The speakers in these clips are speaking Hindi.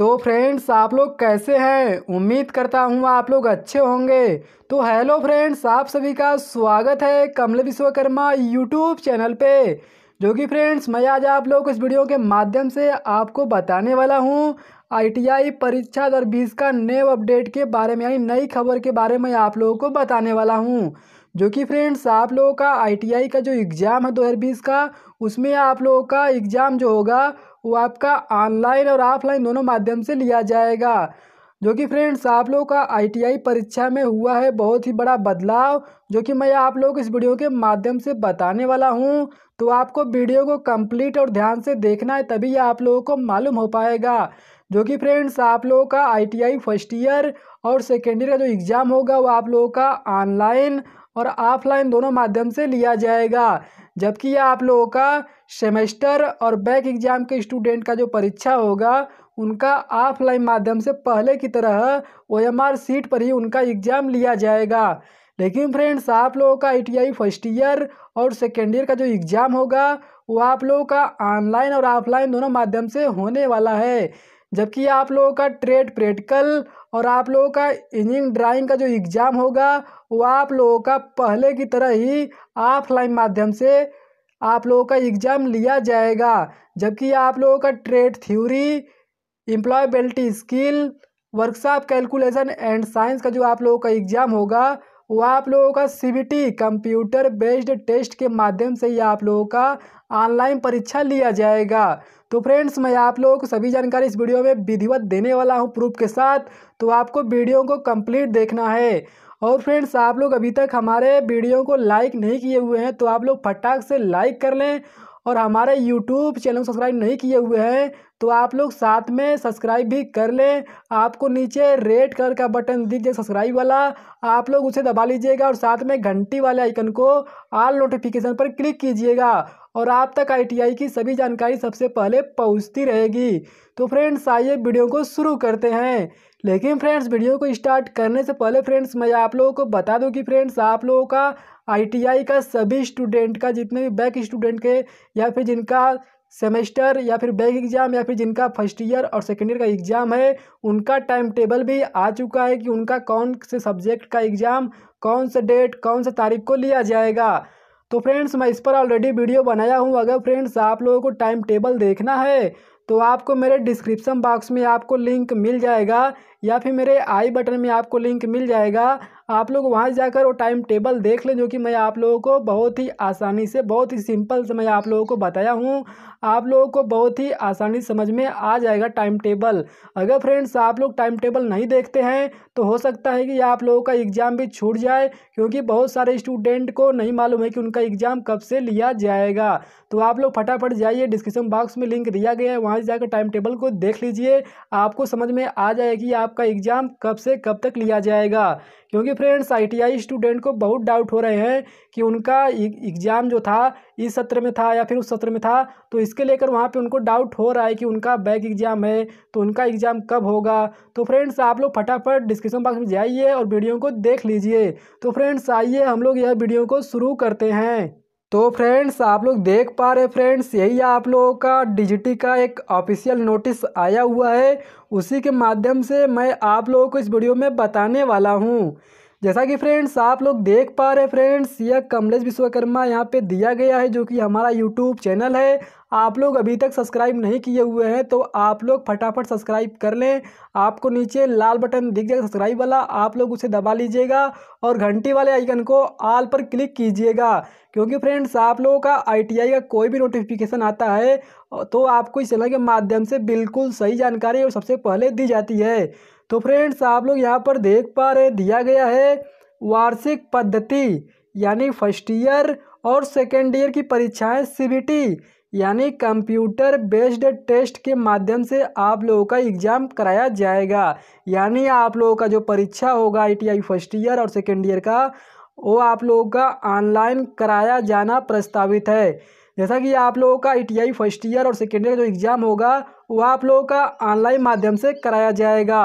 तो फ्रेंड्स आप लोग कैसे हैं उम्मीद करता हूँ आप लोग अच्छे होंगे तो हेलो फ्रेंड्स आप सभी का स्वागत है कमल विश्वकर्मा यूट्यूब चैनल पे जो कि फ्रेंड्स मैं आज आप लोग इस वीडियो के माध्यम से आपको बताने वाला हूँ आईटीआई परीक्षा दो बीस का नए अपडेट के बारे में यानी नई खबर के बारे में आप लोगों को बताने वाला हूँ जो कि फ्रेंड्स आप लोगों का आईटीआई का जो एग्ज़ाम है बीस का उसमें आप लोगों का एग्ज़ाम जो होगा वो आपका ऑनलाइन और ऑफलाइन दोनों माध्यम से लिया जाएगा जो कि फ्रेंड्स आप लोगों का आईटीआई परीक्षा में हुआ है बहुत ही बड़ा बदलाव जो कि मैं आप लोग इस वीडियो के माध्यम से बताने वाला हूं तो आपको वीडियो को कंप्लीट और ध्यान से देखना है तभी आप लोगों को मालूम हो पाएगा जो कि फ्रेंड्स आप लोगों का आईटीआई फर्स्ट ईयर और सेकेंड ईयर का जो एग्ज़ाम होगा वो आप लोगों का ऑनलाइन और ऑफलाइन दोनों माध्यम से लिया जाएगा जबकि यह आप लोगों का सेमेस्टर और बैक एग्ज़ाम के स्टूडेंट का जो परीक्षा होगा उनका ऑफलाइन माध्यम से पहले की तरह ओ सीट पर ही उनका एग्ज़ाम लिया जाएगा लेकिन फ्रेंड्स आप लोगों का आई फर्स्ट ईयर और सेकेंड ईयर का जो एग्ज़ाम होगा वो आप लोगों का ऑनलाइन और ऑफलाइन दोनों माध्यम से होने वाला है जबकि आप लोगों का ट्रेड प्रैक्टिकल और आप लोगों का इंजीनियरिंग ड्राइंग का जो एग्ज़ाम होगा वो आप लोगों का पहले की तरह ही ऑफलाइन माध्यम से आप लोगों का एग्ज़ाम लिया जाएगा जबकि आप लोगों का trade theory employability skill workshop calculation and science का जो आप लोगों का एग्ज़ाम होगा वो आप लोगों का सीबीटी कंप्यूटर बेस्ड टेस्ट के माध्यम से ही आप लोगों का ऑनलाइन परीक्षा लिया जाएगा तो फ्रेंड्स मैं आप लोगों को सभी जानकारी इस वीडियो में विधिवत देने वाला हूं प्रूफ के साथ तो आपको वीडियो को कंप्लीट देखना है और फ्रेंड्स आप लोग अभी तक हमारे वीडियो को लाइक नहीं किए हुए हैं तो आप लोग फटाक से लाइक कर लें और हमारे यूट्यूब चैनल सब्सक्राइब नहीं किए हुए हैं तो आप लोग साथ में सब्सक्राइब भी कर लें आपको नीचे रेड कलर का बटन दिख जाए सब्सक्राइब वाला आप लोग उसे दबा लीजिएगा और साथ में घंटी वाले आइकन को आल नोटिफिकेशन पर क्लिक कीजिएगा और आप तक आईटीआई की सभी जानकारी सबसे पहले पहुंचती रहेगी तो फ्रेंड्स आइए वीडियो को शुरू करते हैं लेकिन फ्रेंड्स वीडियो को स्टार्ट करने से पहले फ्रेंड्स मैं आप लोगों को बता दूं कि फ्रेंड्स आप लोगों का आईटीआई का सभी स्टूडेंट का जितने भी बैक स्टूडेंट के या फिर जिनका सेमेस्टर या फिर बैक एग्ज़ाम या फिर जिनका फर्स्ट ईयर और सेकेंड ईयर का एग्ज़ाम है उनका टाइम टेबल भी आ चुका है कि उनका कौन से सब्जेक्ट का एग्ज़ाम कौन से डेट कौन से तारीख को लिया जाएगा तो फ्रेंड्स मैं इस पर ऑलरेडी वीडियो बनाया हूँ अगर फ्रेंड्स आप लोगों को टाइम टेबल देखना है तो आपको मेरे डिस्क्रिप्शन बॉक्स में आपको लिंक मिल जाएगा या फिर मेरे आई बटन में आपको लिंक मिल जाएगा आप लोग वहाँ जाकर वो टाइम टेबल देख लें जो कि मैं आप लोगों को बहुत ही आसानी से बहुत ही सिंपल से मैं आप लोगों को बताया हूँ आप लोगों को बहुत ही आसानी समझ में आ जाएगा टाइम टेबल अगर फ्रेंड्स आप लोग टाइम टेबल नहीं देखते हैं तो हो सकता है कि आप लोगों का एग्ज़ाम भी छूट जाए क्योंकि बहुत सारे स्टूडेंट को नहीं मालूम है कि उनका एग्ज़ाम कब से लिया जाएगा तो आप लोग फटाफट जाइए डिस्क्रिप्शन बॉक्स में लिंक दिया गया है वहाँ जाकर टाइम टेबल को देख लीजिए आपको समझ में आ जाएगी आपका एग्ज़ाम कब से कब तक लिया जाएगा क्योंकि फ्रेंड्स आईटीआई स्टूडेंट को बहुत डाउट हो रहे हैं कि उनका एग्ज़ाम e-, जो था इस सत्र में था या फिर उस सत्र में था तो इसके लेकर वहाँ पे उनको डाउट हो रहा है कि उनका बैक एग्ज़ाम है तो उनका एग्ज़ाम कब होगा तो फ्रेंड्स आप लोग फटाफट डिस्क्रिप्शन बॉक्स में जाइए और वीडियो को देख लीजिए तो फ्रेंड्स आइए हम लोग यह वीडियो को शुरू करते हैं तो फ्रेंड्स आप लोग देख पा रहे फ्रेंड्स यही आप लोगों का डिजिटी का एक ऑफिशियल नोटिस आया हुआ है उसी के माध्यम से मैं आप लोगों को इस वीडियो में बताने वाला हूँ जैसा कि फ्रेंड्स आप लोग देख पा रहे फ्रेंड्स यह कमलेश विश्वकर्मा यहाँ पे दिया गया है जो कि हमारा यूट्यूब चैनल है आप लोग अभी तक सब्सक्राइब नहीं किए हुए हैं तो आप लोग फटाफट सब्सक्राइब कर लें आपको नीचे लाल बटन दिख जाएगा सब्सक्राइब वाला आप लोग उसे दबा लीजिएगा और घंटी वाले आइकन को आल पर क्लिक कीजिएगा क्योंकि फ्रेंड्स आप लोगों का आईटीआई का कोई भी नोटिफिकेशन आता है तो आपको इस चैनल के माध्यम से बिल्कुल सही जानकारी और सबसे पहले दी जाती है तो फ्रेंड्स आप लोग यहाँ पर देख पा रहे दिया गया है वार्षिक पद्धति यानी फर्स्ट ईयर और सेकेंड ईयर की परीक्षाएं सी यानी कंप्यूटर बेस्ड टेस्ट के माध्यम से आप लोगों का एग्ज़ाम कराया जाएगा यानी आप लोगों का जो परीक्षा होगा आई फर्स्ट ईयर और सेकेंड ईयर का वो आप लोगों का ऑनलाइन कराया जाना प्रस्तावित है जैसा कि आप लोगों का आई फर्स्ट ईयर और सेकेंड ईयर जो एग्ज़ाम होगा वो आप लोगों का ऑनलाइन माध्यम से कराया जाएगा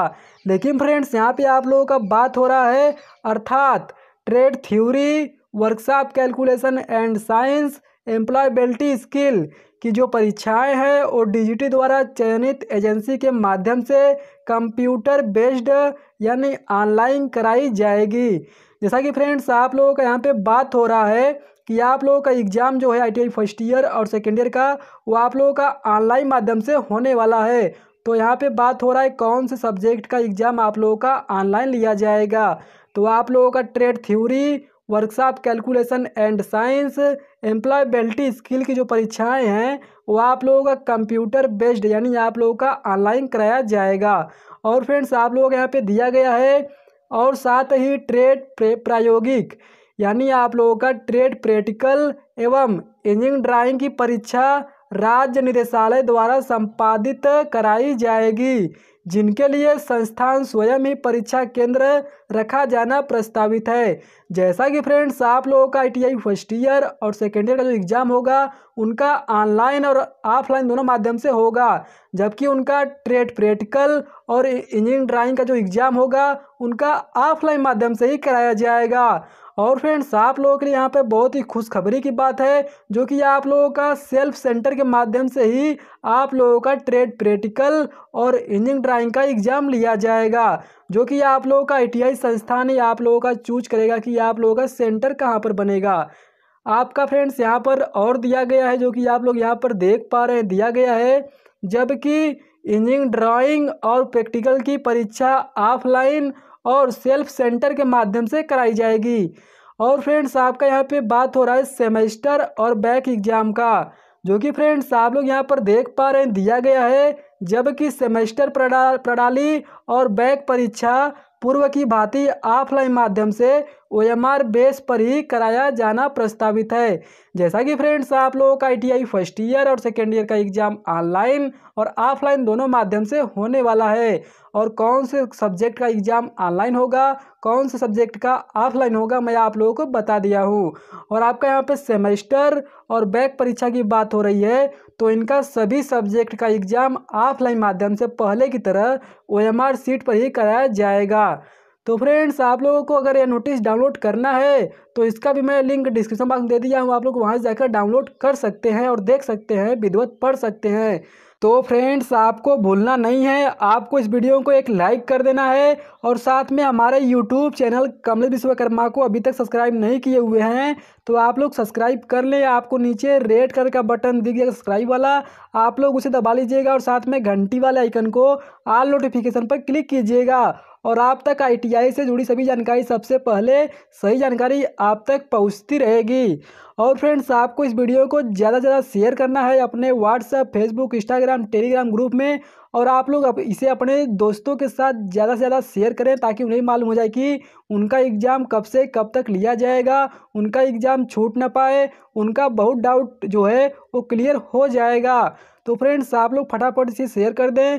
लेकिन फ्रेंड्स यहाँ पे आप लोगों का बात हो रहा है अर्थात trade theory workshop calculation and science employability skill की जो परीक्षाएं हैं वो डिजिटी द्वारा चयनित एजेंसी के माध्यम से कंप्यूटर बेस्ड यानी ऑनलाइन कराई जाएगी जैसा कि फ्रेंड्स आप लोगों का यहाँ पे बात हो रहा है कि आप लोगों का एग्ज़ाम जो है आई फर्स्ट ईयर और सेकेंड ईयर का वो आप लोगों का ऑनलाइन माध्यम से होने वाला है तो यहाँ पे बात हो रहा है कौन से सब्जेक्ट का एग्ज़ाम आप लोगों का ऑनलाइन लिया जाएगा तो आप लोगों का trade theory workshop calculation and science employability skill की जो परीक्षाएं हैं वो आप लोगों का कंप्यूटर बेस्ड यानी आप लोगों का ऑनलाइन कराया जाएगा और फ्रेंड्स आप लोगों को यहाँ पे दिया गया है और साथ ही ट्रेड प्रायोगिक यानी आप लोगों का ट्रेड प्रैक्टिकल एवं इंजीनियरिंग ड्राइंग की परीक्षा राज्य निदेशालय द्वारा संपादित कराई जाएगी जिनके लिए संस्थान स्वयं ही परीक्षा केंद्र रखा जाना प्रस्तावित है जैसा कि फ्रेंड्स आप लोगों का आईटीआई फर्स्ट ईयर और सेकेंड ईयर का जो एग्ज़ाम होगा उनका ऑनलाइन और ऑफलाइन दोनों माध्यम से होगा जबकि उनका ट्रेड प्रैक्टिकल और इंजीनियरिंग ड्राइंग का जो एग्ज़ाम होगा उनका ऑफलाइन माध्यम से ही कराया जाएगा और फ्रेंड्स आप लोगों के लिए यहाँ पे बहुत ही खुशखबरी की बात है जो कि आप लोगों का सेल्फ सेंटर के माध्यम से ही आप लोगों का ट्रेड प्रैक्टिकल और इंजीनियरिंग ड्राइंग का एग्ज़ाम लिया जाएगा जो कि आप लोगों का आई संस्थान ही आप लोगों का चूज करेगा कि आप लोगों का सेंटर कहाँ पर बनेगा आपका फ्रेंड्स यहाँ पर और दिया गया है जो कि आप लोग यहाँ पर देख पा रहे हैं दिया गया है जबकि इंजीनियरिंग ड्राइंग और प्रैक्टिकल की परीक्षा ऑफलाइन और सेल्फ सेंटर के माध्यम से कराई जाएगी और फ्रेंड्स आपका यहाँ पे बात हो रहा है सेमेस्टर और बैक एग्जाम का जो कि फ्रेंड्स आप लोग यहाँ पर देख पा रहे हैं दिया गया है जबकि सेमेस्टर प्रणाली और बैक परीक्षा पूर्व की भांति ऑफलाइन माध्यम से ओएमआर बेस पर ही कराया जाना प्रस्तावित है जैसा कि फ्रेंड्स आप लोगों का आईटीआई फर्स्ट ईयर और सेकेंड ईयर का एग्ज़ाम ऑनलाइन और ऑफलाइन दोनों माध्यम से होने वाला है और कौन से सब्जेक्ट का एग्ज़ाम ऑनलाइन होगा कौन से सब्जेक्ट का ऑफलाइन होगा मैं आप लोगों को बता दिया हूँ और आपका यहाँ पे सेमेस्टर और बैक परीक्षा की बात हो रही है तो इनका सभी सब्जेक्ट का एग्ज़ाम ऑफलाइन माध्यम से पहले की तरह ओ सीट पर ही कराया जाएगा तो फ्रेंड्स आप लोगों को अगर ये नोटिस डाउनलोड करना है तो इसका भी मैं लिंक डिस्क्रिप्शन बॉक्स दे दिया हूँ आप लोग वहाँ जाकर डाउनलोड कर सकते हैं और देख सकते हैं विधिवत पढ़ सकते हैं तो फ्रेंड्स आपको भूलना नहीं है आपको इस वीडियो को एक लाइक कर देना है और साथ में हमारे यूट्यूब चैनल कमल विश्वकर्मा को अभी तक सब्सक्राइब नहीं किए हुए हैं तो आप लोग सब्सक्राइब कर लें आपको नीचे रेड कलर का बटन दिख जाएगा सब्सक्राइब वाला आप लोग उसे दबा लीजिएगा और साथ में घंटी वाले आइकन को आल नोटिफिकेशन पर क्लिक कीजिएगा और आप तक आईटीआई से जुड़ी सभी जानकारी सबसे पहले सही जानकारी आप तक पहुंचती रहेगी और फ्रेंड्स आपको इस वीडियो को ज़्यादा से ज़्यादा शेयर करना है अपने WhatsApp Facebook Instagram Telegram group में और आप लोग इसे अपने दोस्तों के साथ ज़्यादा से ज़्यादा शेयर करें ताकि उन्हें मालूम हो जाए कि उनका एग्ज़ाम कब से कब तक लिया जाएगा उनका एग्ज़ाम छूट ना पाए उनका बहुत डाउट जो है वो क्लियर हो जाएगा तो फ्रेंड्स आप लोग फटाफट इसे शेयर कर दें